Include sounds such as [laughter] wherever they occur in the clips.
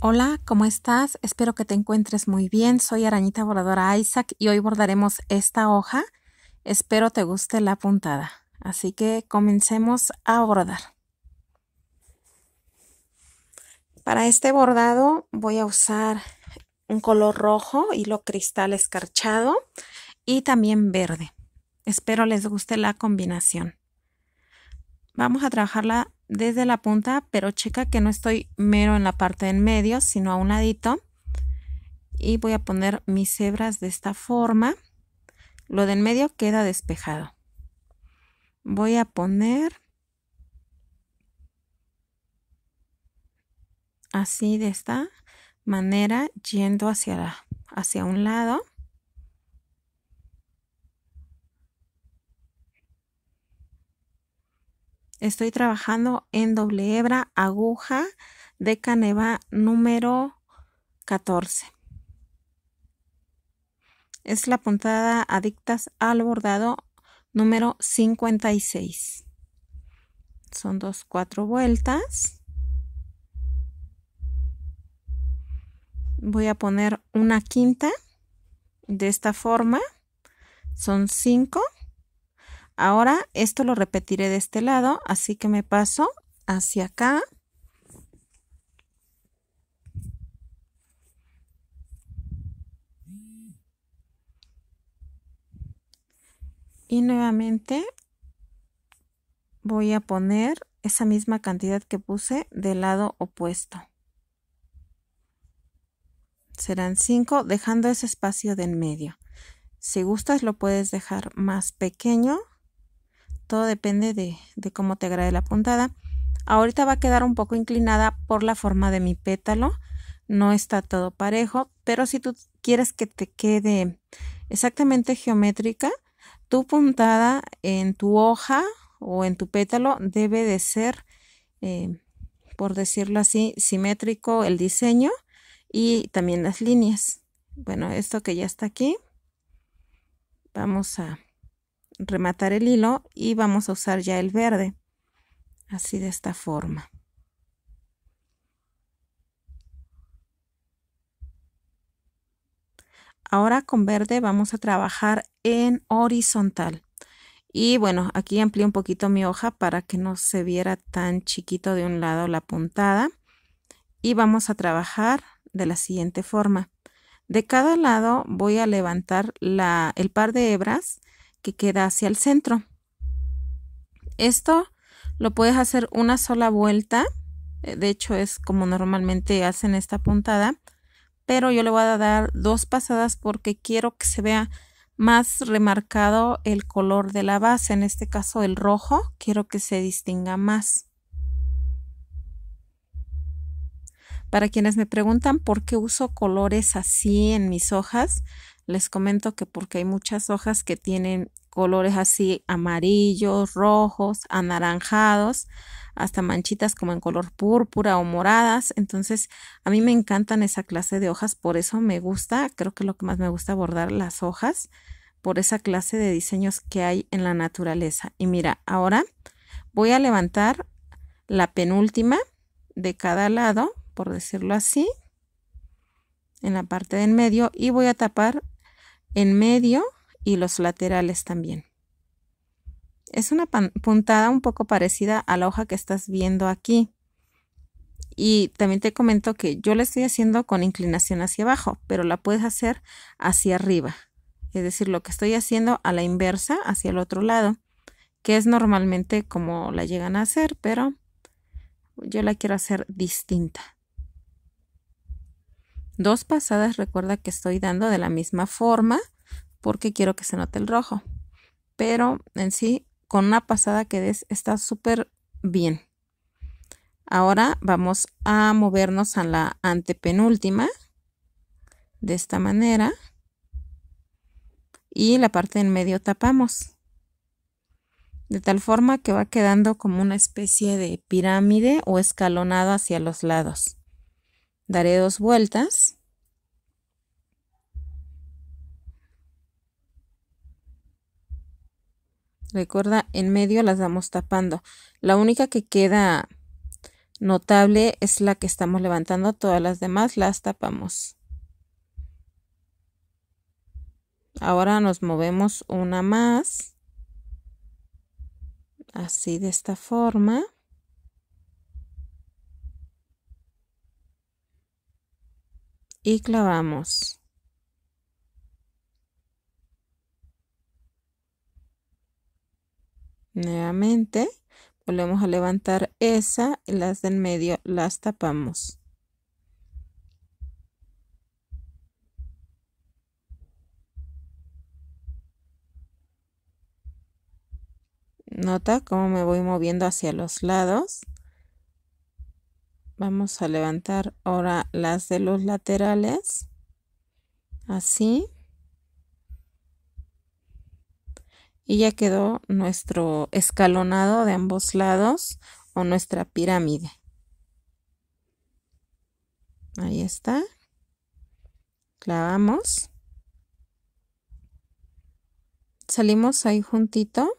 Hola, ¿cómo estás? Espero que te encuentres muy bien. Soy Arañita Bordadora Isaac y hoy bordaremos esta hoja. Espero te guste la puntada. Así que comencemos a bordar. Para este bordado voy a usar un color rojo, hilo cristal escarchado y también verde. Espero les guste la combinación. Vamos a trabajarla desde la punta, pero checa que no estoy mero en la parte de en medio, sino a un ladito. Y voy a poner mis hebras de esta forma. Lo de en medio queda despejado. Voy a poner así de esta manera, yendo hacia, la, hacia un lado. Estoy trabajando en doble hebra aguja de caneva número 14. Es la puntada adictas al bordado número 56. Son dos cuatro vueltas. Voy a poner una quinta de esta forma. Son cinco. Ahora esto lo repetiré de este lado, así que me paso hacia acá. Y nuevamente voy a poner esa misma cantidad que puse del lado opuesto. Serán 5 dejando ese espacio de en medio. Si gustas lo puedes dejar más pequeño todo depende de, cómo te agrade la puntada. Ahorita va a quedar un poco inclinada por la forma de mi pétalo. No está todo parejo, pero si tú quieres que te quede exactamente geométrica, tu puntada en tu hoja o en tu pétalo debe de ser, eh, por decirlo así, simétrico el diseño y también las líneas. Bueno, esto que ya está aquí, vamos a rematar el hilo y vamos a usar ya el verde así de esta forma ahora con verde vamos a trabajar en horizontal y bueno aquí amplié un poquito mi hoja para que no se viera tan chiquito de un lado la puntada y vamos a trabajar de la siguiente forma de cada lado voy a levantar el par de hebras que queda hacia el centro. Esto lo puedes hacer una sola vuelta. Eh, de hecho, es como normalmente hacen esta puntada. Pero yo le voy a dar dos pasadas porque quiero que se vea más remarcado el color de la base. En este caso, el rojo. Quiero que se distinga más. Para quienes me preguntan por qué uso colores así en mis hojas, les comento que porque hay muchas hojas que tienen colores así amarillos, rojos, anaranjados, hasta manchitas como en color púrpura o moradas. Entonces, a mí me encantan esa clase de hojas, por eso me gusta, creo que lo que más me gusta abordar las hojas, por esa clase de diseños que hay en la naturaleza. Y mira, ahora voy a levantar la penúltima de cada lado, por decirlo así, en la parte del medio y voy a tapar en medio y los laterales también. Es una puntada un poco parecida a la hoja que estás viendo aquí. Y también te comento que yo la estoy haciendo con inclinación hacia abajo, pero la puedes hacer hacia arriba. Es decir, lo que estoy haciendo a la inversa, hacia el otro lado, que es normalmente como la llegan a hacer, pero yo la quiero hacer distinta. Dos pasadas recuerda que estoy dando de la misma forma porque quiero que se note el rojo. Pero en sí, con una pasada que des está súper bien. Ahora vamos a movernos a la antepenúltima. De esta manera. Y la parte en medio tapamos. De tal forma que va quedando como una especie de pirámide o escalonado hacia los lados. Daré dos vueltas. Recuerda, en medio las vamos tapando. La única que queda notable es la que estamos levantando. Todas las demás las tapamos. Ahora nos movemos una más. Así de esta forma. y clavamos. Nuevamente volvemos a levantar esa y las del medio las tapamos. Nota cómo me voy moviendo hacia los lados. Vamos a levantar ahora las de los laterales. Así. Y ya quedó nuestro escalonado de ambos lados o nuestra pirámide. Ahí está. Clavamos. Salimos ahí juntito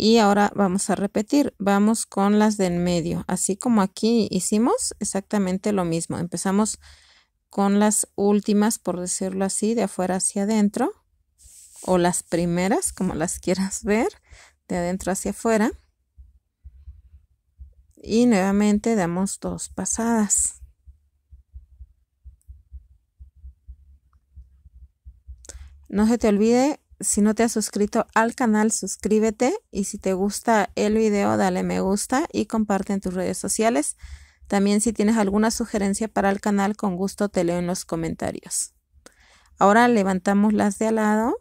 y ahora vamos a repetir, vamos con las de en medio, así como aquí hicimos exactamente lo mismo, empezamos con las últimas, por decirlo así, de afuera hacia adentro, o las primeras, como las [laughs] quieras ver, de adentro hacia afuera, y nuevamente damos dos pasadas. No se te olvide si no te has suscrito al canal, suscríbete y si te gusta el video, dale me gusta y comparte en tus redes sociales. También si tienes alguna sugerencia para el canal, con gusto te leo en los comentarios. Ahora levantamos las de al lado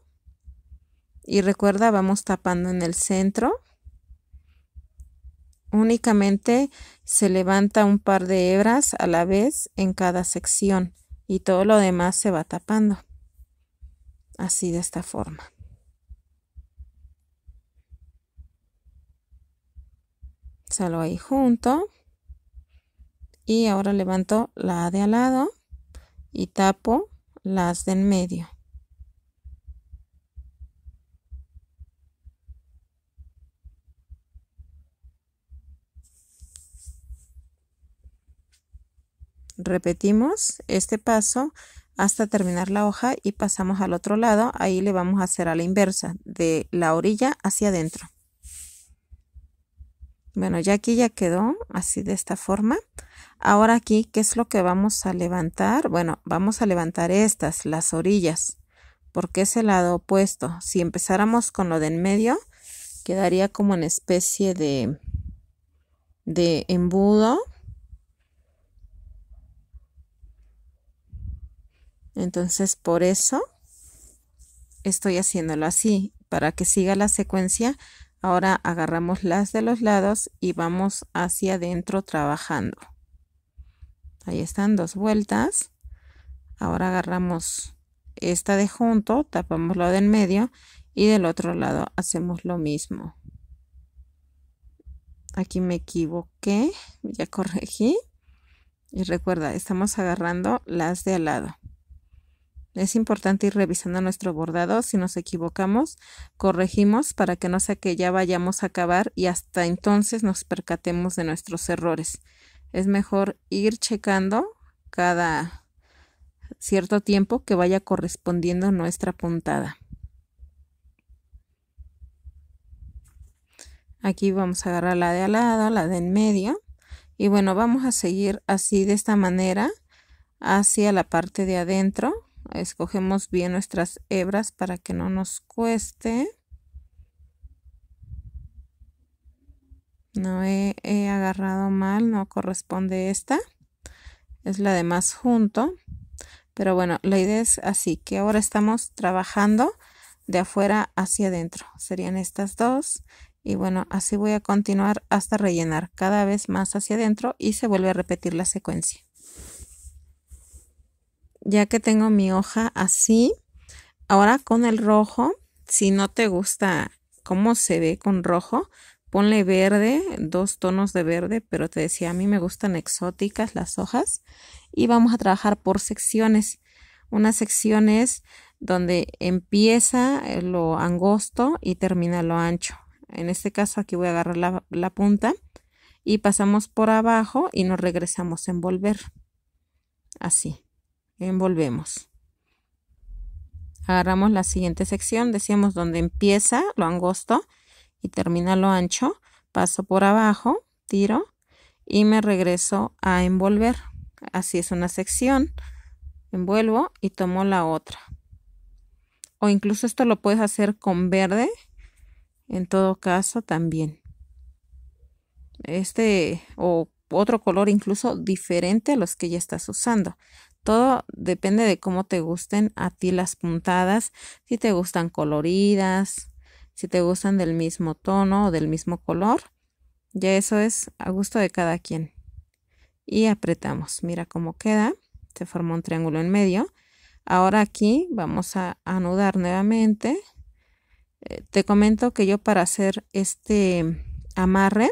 y recuerda, vamos tapando en el centro. Únicamente se levanta un par de hebras a la vez en cada sección y todo lo demás se va tapando así de esta forma. Salgo ahí junto. Y ahora levanto la de al lado y tapo las de en medio. Repetimos este paso hasta terminar la hoja y pasamos al otro lado. Ahí le vamos a hacer a la inversa, de la orilla hacia adentro. Bueno, ya aquí ya quedó así de esta forma. Ahora aquí, ¿qué es lo que vamos a levantar? Bueno, vamos a levantar estas, las orillas, porque es el lado opuesto. Si empezáramos con lo de en medio, quedaría como una especie de, de embudo Entonces, por eso estoy haciéndolo así. Para que siga la secuencia, ahora agarramos las de los lados y vamos hacia adentro trabajando. Ahí están dos vueltas. Ahora agarramos esta de junto, tapamos lo en medio y del otro lado hacemos lo mismo. Aquí me equivoqué, ya corregí. Y recuerda, estamos agarrando las de al lado. Es importante ir revisando nuestro bordado. Si nos equivocamos, corregimos para que no sea que ya vayamos a acabar y hasta entonces nos percatemos de nuestros errores. Es mejor ir checando cada cierto tiempo que vaya correspondiendo nuestra puntada. Aquí vamos a agarrar la de al lado, la de en medio. Y bueno, vamos a seguir así de esta manera hacia la parte de adentro Escogemos bien nuestras hebras para que no nos cueste. No he, agarrado mal, no corresponde esta. Es la de más junto. Pero bueno, la idea es así, que ahora estamos trabajando de afuera hacia adentro. Serían estas dos. Y bueno, así voy a continuar hasta rellenar cada vez más hacia adentro y se vuelve a repetir la secuencia ya que tengo mi hoja así, ahora con el rojo, si no te gusta cómo se ve con rojo, ponle verde, dos tonos de verde, pero te decía, a mí me gustan exóticas las hojas y vamos a trabajar por secciones. Una sección es donde empieza eh, lo angosto y termina lo ancho. En este caso aquí voy a agarrar la, punta y pasamos por abajo y nos regresamos a envolver. Así envolvemos. Agarramos la siguiente sección, decíamos donde empieza lo angosto y termina lo ancho, paso por abajo, tiro y me regreso a envolver. Así es una sección, envuelvo y tomo la otra. O incluso esto lo puedes hacer con verde, en todo caso también. Este o otro color incluso diferente a los que ya estás usando. Todo depende de cómo te gusten a ti las puntadas, si te gustan coloridas, si te gustan del mismo tono o del mismo color. Ya eso es a gusto de cada quien. Y apretamos. Mira cómo queda. Se forma un triángulo en medio. Ahora aquí vamos a anudar nuevamente. Eh, te comento que yo para hacer este amarre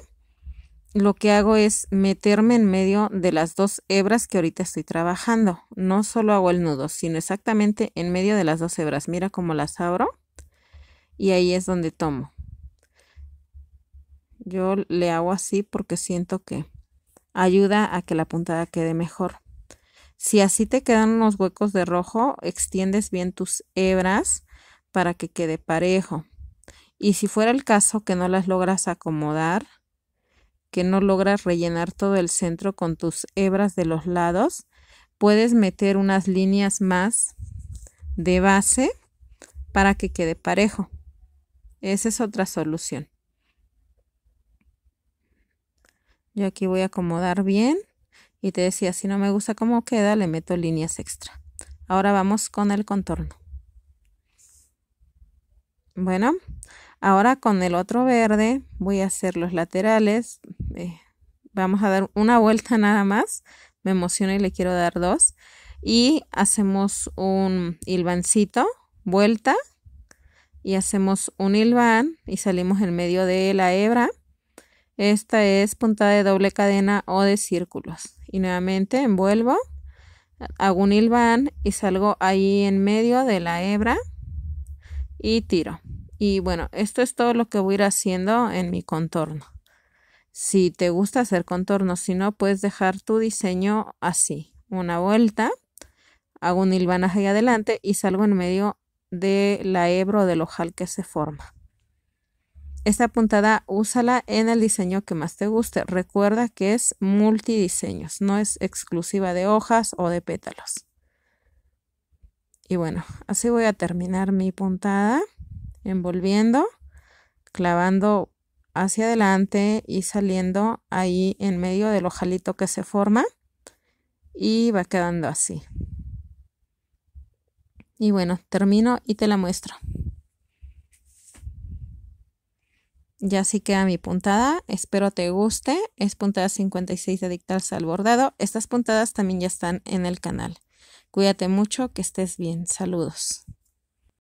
lo que hago es meterme en medio de las dos hebras que ahorita estoy trabajando. No solo hago el nudo, sino exactamente en medio de las dos hebras. Mira cómo las abro y ahí es donde tomo. Yo le hago así porque siento que ayuda a que la puntada quede mejor. Si así te quedan unos huecos de rojo, extiendes bien tus hebras para que quede parejo. Y si fuera el caso que no las logras acomodar, que no logras rellenar todo el centro con tus hebras de los lados, puedes meter unas líneas más de base para que quede parejo. Esa es otra solución. Yo aquí voy a acomodar bien y te decía, si no me gusta cómo queda, le meto líneas extra. Ahora vamos con el contorno. Bueno, Ahora con el otro verde voy a hacer los laterales. Eh, vamos a dar una vuelta [laughs] nada más. Me emociona y le quiero dar dos. Y hacemos un hilvancito, vuelta. Y hacemos un hilván y salimos en medio de la hebra. Esta es puntada de doble cadena o de círculos. Y nuevamente envuelvo, hago un hilván y salgo ahí en medio de la hebra y tiro. Y bueno, esto es todo lo que voy a ir haciendo en mi contorno. Si te gusta hacer contornos, si no, puedes dejar tu diseño así. Una vuelta, hago un hilvanaje ahí adelante y salgo en medio de la hebra o del ojal que se forma. Esta puntada úsala en el diseño que más te guste. Recuerda que es multidiseños, no es exclusiva de hojas o de pétalos. Y bueno, así voy a terminar mi puntada envolviendo, clavando hacia adelante y saliendo ahí en medio del ojalito que se forma y va quedando así. Y bueno, termino y te la muestro. Ya así queda mi puntada. Espero te guste. Es puntada 56 de dictarse al bordado. Estas puntadas también ya están en el canal. Cuídate mucho, que estés bien. Saludos.